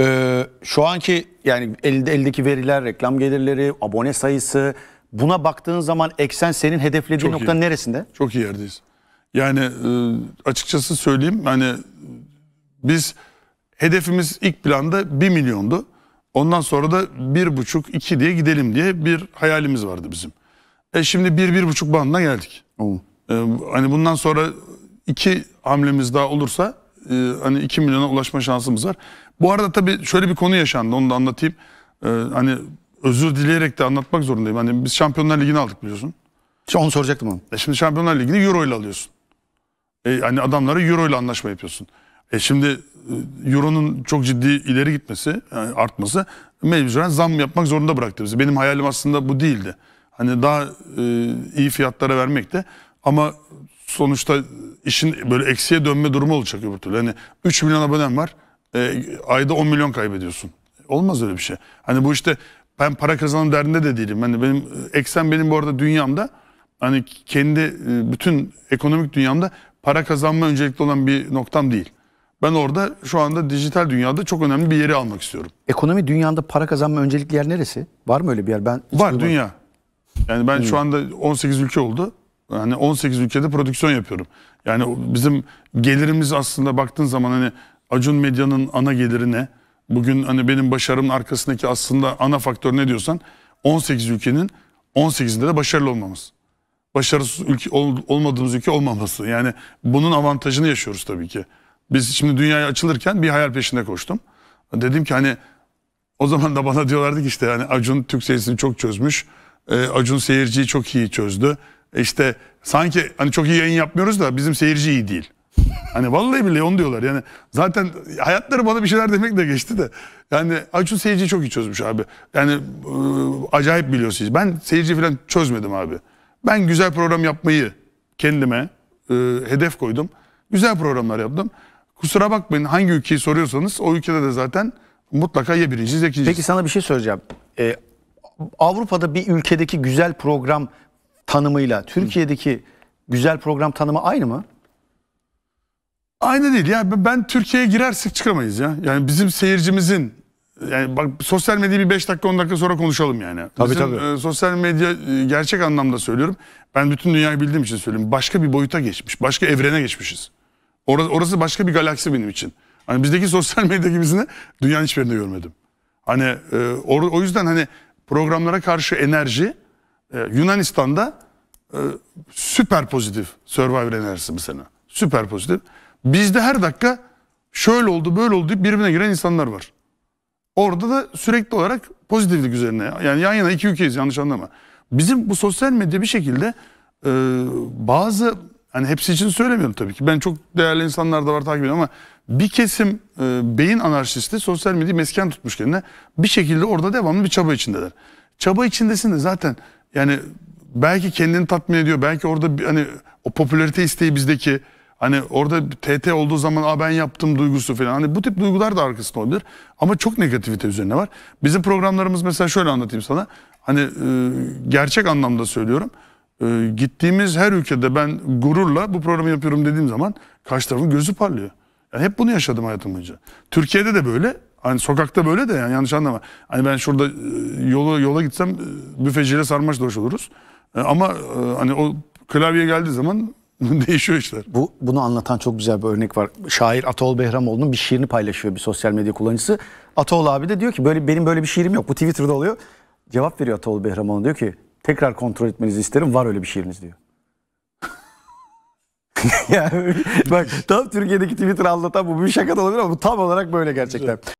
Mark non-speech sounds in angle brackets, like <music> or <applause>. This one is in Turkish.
Ee, şu anki yani elde eldeki veriler, reklam gelirleri, abone sayısı buna baktığın zaman eksen senin hedeflediğin nokta neresinde? Çok iyi yerdeyiz. Yani e, açıkçası söyleyeyim hani biz hedefimiz ilk planda 1 milyondu. Ondan sonra da 1,5-2 diye gidelim diye bir hayalimiz vardı bizim. E şimdi 1-1,5 bandına geldik. Oo. E, hani bundan sonra iki hamlemiz daha olursa e, hani 2 milyona ulaşma şansımız var. Bu arada tabii şöyle bir konu yaşandı onu da anlatayım. Ee, hani özür dileyerek de anlatmak zorundayım. Hani biz Şampiyonlar Ligi'ni aldık biliyorsun. Onu soracaktım onu. E şimdi Şampiyonlar Ligi'ni Euro ile alıyorsun. E hani adamlara Euro ile anlaşma yapıyorsun. E şimdi e, Euro'nun çok ciddi ileri gitmesi, yani e, artması mecburen zam yapmak zorunda bıraktı bizi. Benim hayalim aslında bu değildi. Hani daha e, iyi fiyatlara vermekte ama sonuçta işin böyle eksiye dönme durumu olacak öbür türlü. Hani 3 milyon abonem var e, ayda 10 milyon kaybediyorsun. Olmaz öyle bir şey. Hani bu işte ben para kazanım derdinde de değilim. Hani benim e, eksen benim bu arada dünyamda hani kendi e, bütün ekonomik dünyamda para kazanma öncelikli olan bir noktam değil. Ben orada şu anda dijital dünyada çok önemli bir yeri almak istiyorum. Ekonomi dünyada para kazanma öncelikli yer neresi? Var mı öyle bir yer? Ben Var dünya. Yani ben şu hmm. anda 18 ülke oldu. Yani 18 ülkede prodüksiyon yapıyorum. Yani bizim gelirimiz aslında baktığın zaman hani Acun Medya'nın ana geliri ne? Bugün hani benim başarımın arkasındaki aslında ana faktör ne diyorsan 18 ülkenin 18'inde de başarılı olmamız. Başarısız ülke ol, olmadığımız ülke olmaması. Yani bunun avantajını yaşıyoruz tabii ki. Biz şimdi dünyaya açılırken bir hayal peşinde koştum. Dedim ki hani o zaman da bana diyorlardı ki işte hani Acun Türk seyircisini çok çözmüş. E, Acun seyirciyi çok iyi çözdü. E işte sanki hani çok iyi yayın yapmıyoruz da bizim seyirci iyi değil. Hani vallahi bile onu diyorlar. Yani zaten hayatları bana bir şeyler demek de geçti de. Yani Açu seyirci çok iyi çözmüş abi. Yani e, acayip biliyor seyirci. Ben seyirci falan çözmedim abi. Ben güzel program yapmayı kendime e, hedef koydum. Güzel programlar yaptım. Kusura bakmayın hangi ülkeyi soruyorsanız o ülkede de zaten mutlaka ya birinciyiz ya ikinciyiz. Peki sana bir şey söyleyeceğim. Ee, Avrupa'da bir ülkedeki güzel program tanımıyla Türkiye'deki güzel program tanımı aynı mı? Aynı değil ya ben Türkiye'ye girersek çıkamayız ya. Yani bizim seyircimizin yani bak sosyal medyayı bir 5 dakika 10 dakika sonra konuşalım yani. Tabii bizim, tabii. E, sosyal medya e, gerçek anlamda söylüyorum. Ben bütün dünyayı bildiğim için söylüyorum. Başka bir boyuta geçmiş. Başka evrene geçmişiz. Orası, orası başka bir galaksi benim için. Hani bizdeki <laughs> sosyal medya gibisini dünyanın hiçbirinde görmedim. Hani e, or, o yüzden hani programlara karşı enerji e, Yunanistan'da e, süper pozitif Survivor enerjisi bu sene. Süper pozitif. Bizde her dakika şöyle oldu böyle oldu deyip birbirine giren insanlar var. Orada da sürekli olarak pozitiflik üzerine yani yan yana iki ülkeyiz yanlış anlama. Bizim bu sosyal medya bir şekilde e, bazı hani hepsi için söylemiyorum tabii ki ben çok değerli insanlar da var takip ediyorum ama bir kesim e, beyin anarşisti sosyal medyayı mesken tutmuş kendine bir şekilde orada devamlı bir çaba içindeler. Çaba içindesin de zaten yani belki kendini tatmin ediyor belki orada hani o popülarite isteği bizdeki Hani orada TT olduğu zaman Aa, ben yaptım duygusu falan. Hani bu tip duygular da arkasında olabilir. Ama çok negativite üzerine var. Bizim programlarımız mesela şöyle anlatayım sana. Hani e, gerçek anlamda söylüyorum. E, gittiğimiz her ülkede ben gururla bu programı yapıyorum dediğim zaman karşı tarafın gözü parlıyor. Yani hep bunu yaşadım hayatım boyunca. Türkiye'de de böyle. Hani sokakta böyle de yani yanlış anlama. Hani ben şurada e, yola yola gitsem e, büfeciyle sarmaş dolaş oluruz. E, ama hani o klavye geldiği zaman <laughs> Değişiyor işler. Bu, bunu anlatan çok güzel bir örnek var. Şair Atol Behramoğlu'nun bir şiirini paylaşıyor bir sosyal medya kullanıcısı. Atol abi de diyor ki böyle benim böyle bir şiirim yok. Bu Twitter'da oluyor. Cevap veriyor Atol Behramoğlu diyor ki tekrar kontrol etmenizi isterim var öyle bir şiiriniz diyor. <laughs> yani bak tam Türkiye'deki Twitter anlatan bu bir şaka da olabilir ama bu tam olarak böyle gerçekten.